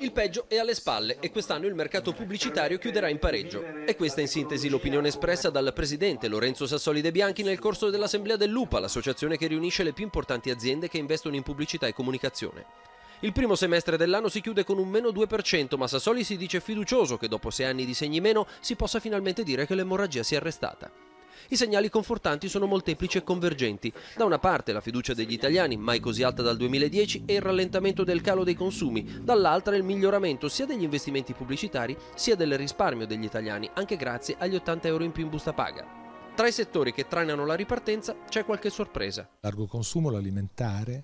Il peggio è alle spalle e quest'anno il mercato pubblicitario chiuderà in pareggio. E questa in sintesi l'opinione espressa dal presidente Lorenzo Sassoli De Bianchi nel corso dell'assemblea dell'UPA, l'associazione che riunisce le più importanti aziende che investono in pubblicità e comunicazione. Il primo semestre dell'anno si chiude con un meno 2%, ma Sassoli si dice fiducioso che dopo sei anni di segni meno si possa finalmente dire che l'emorragia si è arrestata. I segnali confortanti sono molteplici e convergenti. Da una parte la fiducia degli italiani, mai così alta dal 2010, e il rallentamento del calo dei consumi, dall'altra il miglioramento sia degli investimenti pubblicitari sia del risparmio degli italiani, anche grazie agli 80 euro in più in busta paga. Tra i settori che trainano la ripartenza c'è qualche sorpresa. Largo consumo, l'alimentare,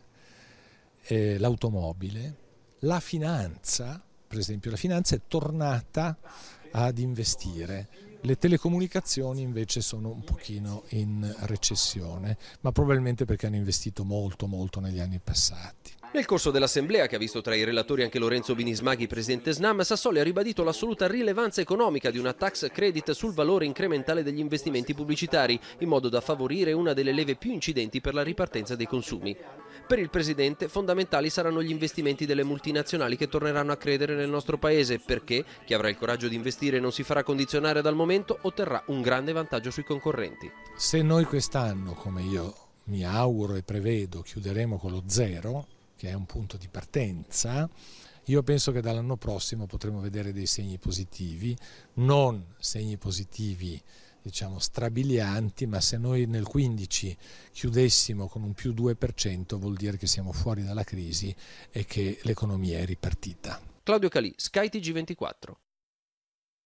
eh, l'automobile, la finanza, per esempio la finanza è tornata ad investire. Le telecomunicazioni invece sono un pochino in recessione, ma probabilmente perché hanno investito molto molto negli anni passati. Nel corso dell'assemblea, che ha visto tra i relatori anche Lorenzo Binismaghi, presidente SNAM, Sassoli ha ribadito l'assoluta rilevanza economica di una tax credit sul valore incrementale degli investimenti pubblicitari, in modo da favorire una delle leve più incidenti per la ripartenza dei consumi. Per il presidente fondamentali saranno gli investimenti delle multinazionali che torneranno a credere nel nostro paese, perché chi avrà il coraggio di investire e non si farà condizionare dal momento otterrà un grande vantaggio sui concorrenti. Se noi quest'anno, come io mi auguro e prevedo, chiuderemo con lo zero, che è un punto di partenza, io penso che dall'anno prossimo potremo vedere dei segni positivi, non segni positivi diciamo strabilianti, ma se noi nel 15 chiudessimo con un più 2% vuol dire che siamo fuori dalla crisi e che l'economia è ripartita. Claudio Calì, Sky tg 24